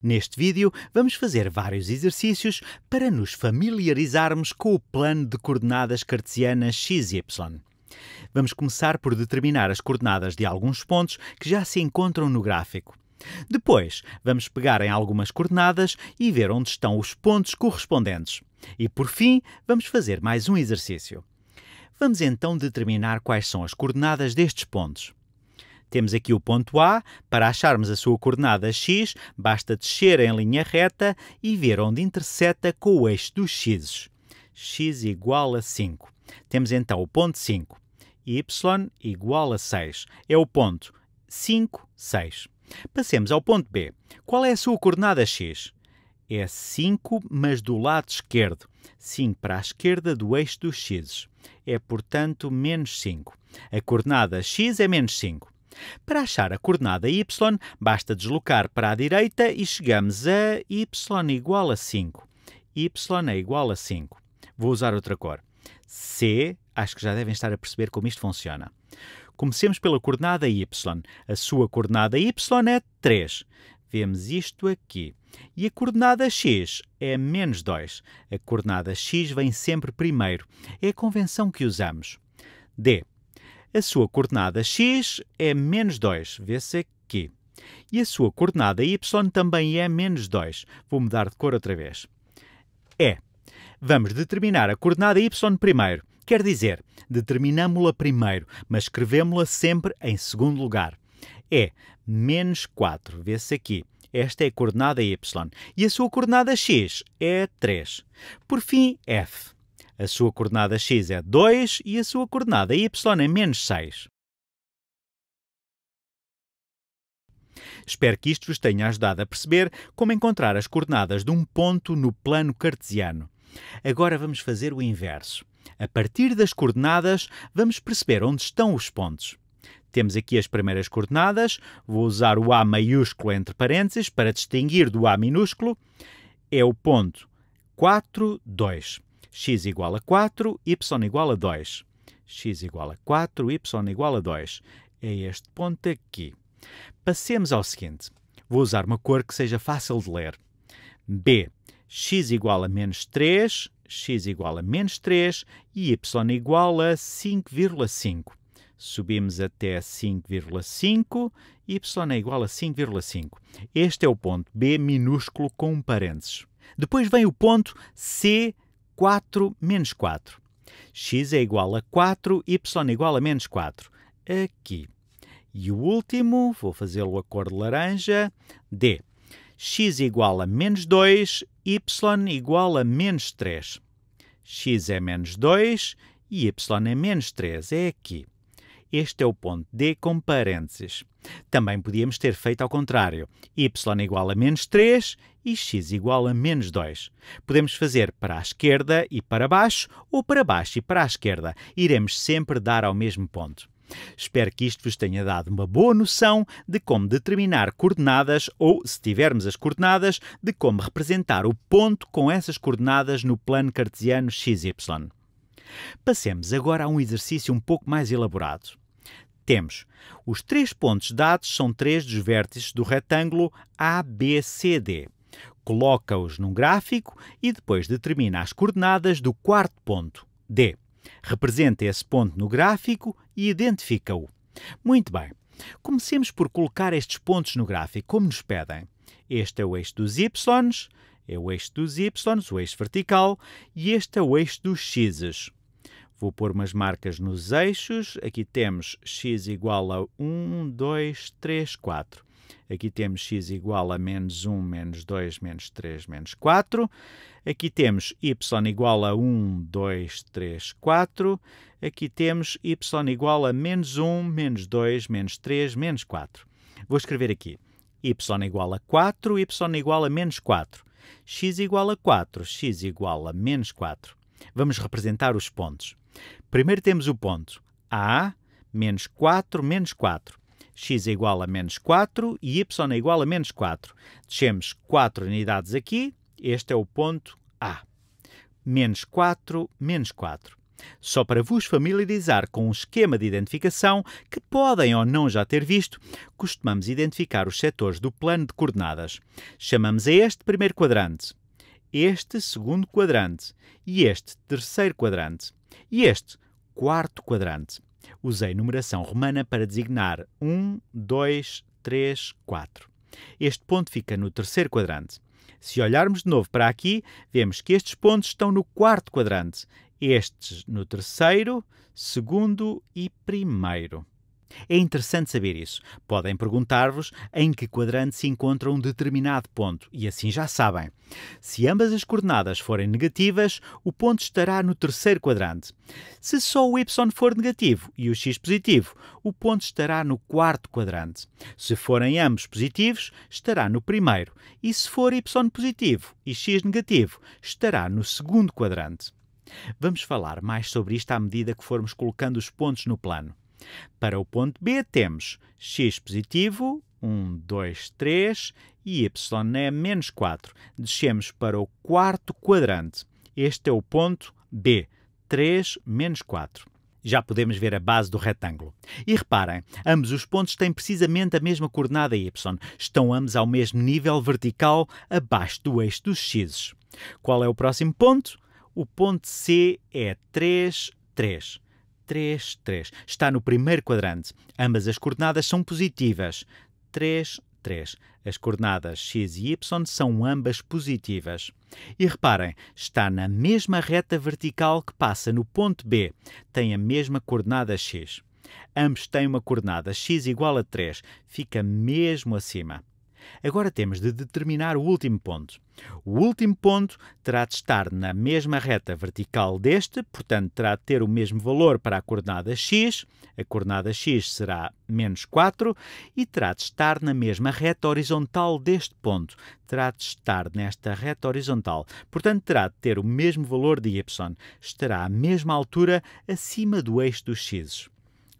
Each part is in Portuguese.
Neste vídeo, vamos fazer vários exercícios para nos familiarizarmos com o plano de coordenadas cartesianas x e y. Vamos começar por determinar as coordenadas de alguns pontos que já se encontram no gráfico. Depois, vamos pegar em algumas coordenadas e ver onde estão os pontos correspondentes. E por fim, vamos fazer mais um exercício. Vamos então determinar quais são as coordenadas destes pontos. Temos aqui o ponto A, para acharmos a sua coordenada x, basta descer em linha reta e ver onde interseta com o eixo dos x. x igual a 5. Temos então o ponto 5. y igual a 6. É o ponto 5, 6. Passemos ao ponto B. Qual é a sua coordenada x? É 5, mas do lado esquerdo. 5 para a esquerda do eixo dos x. É, portanto, menos 5. A coordenada x é menos 5. Para achar a coordenada y, basta deslocar para a direita e chegamos a y igual a 5. y é igual a 5. Vou usar outra cor. C, acho que já devem estar a perceber como isto funciona. Comecemos pela coordenada y. A sua coordenada y é 3. Vemos isto aqui. E a coordenada x é menos 2. A coordenada x vem sempre primeiro. É a convenção que usamos. D. A sua coordenada x é menos 2, vê-se aqui. É e a sua coordenada y também é menos 2. Vou mudar de cor outra vez. É. Vamos determinar a coordenada y primeiro. Quer dizer, determinamos-la primeiro, mas escrevemos-la sempre em segundo lugar. É menos 4, vê-se aqui. É Esta é a coordenada y. E a sua coordenada x é 3. Por fim, f. A sua coordenada x é 2 e a sua coordenada y é menos 6. Espero que isto vos tenha ajudado a perceber como encontrar as coordenadas de um ponto no plano cartesiano. Agora vamos fazer o inverso. A partir das coordenadas, vamos perceber onde estão os pontos. Temos aqui as primeiras coordenadas, vou usar o A maiúsculo entre parênteses para distinguir do A minúsculo. É o ponto 4, 2 x igual a 4, y igual a 2. x igual a 4, y igual a 2. É este ponto aqui. Passemos ao seguinte. Vou usar uma cor que seja fácil de ler. B. x igual a menos 3, x igual a menos 3 e y igual a 5,5. Subimos até 5,5, y é igual a 5,5. Este é o ponto B minúsculo com parênteses. Depois vem o ponto C 4 menos 4. x é igual a 4, y é igual a menos 4. Aqui. E o último, vou fazê-lo a cor de laranja, d. x é igual a menos 2, y é igual a menos 3. x é menos 2 e y é menos 3. É aqui. Este é o ponto D com parênteses. Também podíamos ter feito ao contrário. y é igual a menos 3 e x igual a menos 2. Podemos fazer para a esquerda e para baixo, ou para baixo e para a esquerda. Iremos sempre dar ao mesmo ponto. Espero que isto vos tenha dado uma boa noção de como determinar coordenadas ou, se tivermos as coordenadas, de como representar o ponto com essas coordenadas no plano cartesiano XY. Passemos agora a um exercício um pouco mais elaborado. Temos os três pontos dados são três dos vértices do retângulo ABCD coloca-os num gráfico e depois determina as coordenadas do quarto ponto, D. Representa esse ponto no gráfico e identifica-o. Muito bem, comecemos por colocar estes pontos no gráfico, como nos pedem. Este é o eixo dos y, é o eixo dos y, o eixo vertical, e este é o eixo dos x. Vou pôr umas marcas nos eixos. Aqui temos x igual a 1, 2, 3, 4. Aqui temos x igual a menos 1, menos 2, menos 3, menos 4. Aqui temos y igual a 1, 2, 3, 4. Aqui temos y igual a menos 1, menos 2, menos 3, menos 4. Vou escrever aqui y igual a 4, y igual a menos 4. x igual a 4, x igual a menos 4. Vamos representar os pontos. Primeiro temos o ponto a, menos 4, menos 4 x é igual a menos 4 e y é igual a menos 4. Deixemos 4 unidades aqui, este é o ponto A. Menos 4, menos 4. Só para vos familiarizar com um esquema de identificação que podem ou não já ter visto, costumamos identificar os setores do plano de coordenadas. Chamamos a este primeiro quadrante, este segundo quadrante e este terceiro quadrante e este quarto quadrante. Usei numeração romana para designar 1, 2, 3, 4. Este ponto fica no terceiro quadrante. Se olharmos de novo para aqui, vemos que estes pontos estão no quarto quadrante, estes no terceiro, segundo e primeiro. É interessante saber isso. Podem perguntar-vos em que quadrante se encontra um determinado ponto e assim já sabem. Se ambas as coordenadas forem negativas, o ponto estará no terceiro quadrante. Se só o y for negativo e o x positivo, o ponto estará no quarto quadrante. Se forem ambos positivos, estará no primeiro. E se for y positivo e x negativo, estará no segundo quadrante. Vamos falar mais sobre isto à medida que formos colocando os pontos no plano. Para o ponto B temos x positivo, 1, 2, 3 e y é menos 4. Descemos para o quarto quadrante. Este é o ponto B, 3 menos 4 já podemos ver a base do retângulo. E reparem, ambos os pontos têm precisamente a mesma coordenada y. Estão ambos ao mesmo nível vertical abaixo do eixo dos x. Qual é o próximo ponto? O ponto C é 3, 3. 3, 3. Está no primeiro quadrante. Ambas as coordenadas são positivas. 3, 3. As coordenadas x e y são ambas positivas. E reparem, está na mesma reta vertical que passa no ponto B. Tem a mesma coordenada x. Ambos têm uma coordenada x igual a 3. Fica mesmo acima. Agora temos de determinar o último ponto. O último ponto terá de estar na mesma reta vertical deste, portanto, terá de ter o mesmo valor para a coordenada x, a coordenada x será menos 4, e terá de estar na mesma reta horizontal deste ponto, terá de estar nesta reta horizontal, portanto, terá de ter o mesmo valor de y, estará à mesma altura acima do eixo dos x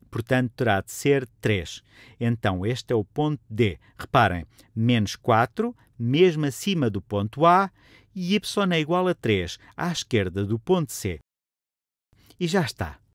portanto terá de ser 3. Então este é o ponto D. Reparem, menos 4, mesmo acima do ponto A, e y é igual a 3, à esquerda do ponto C. E já está.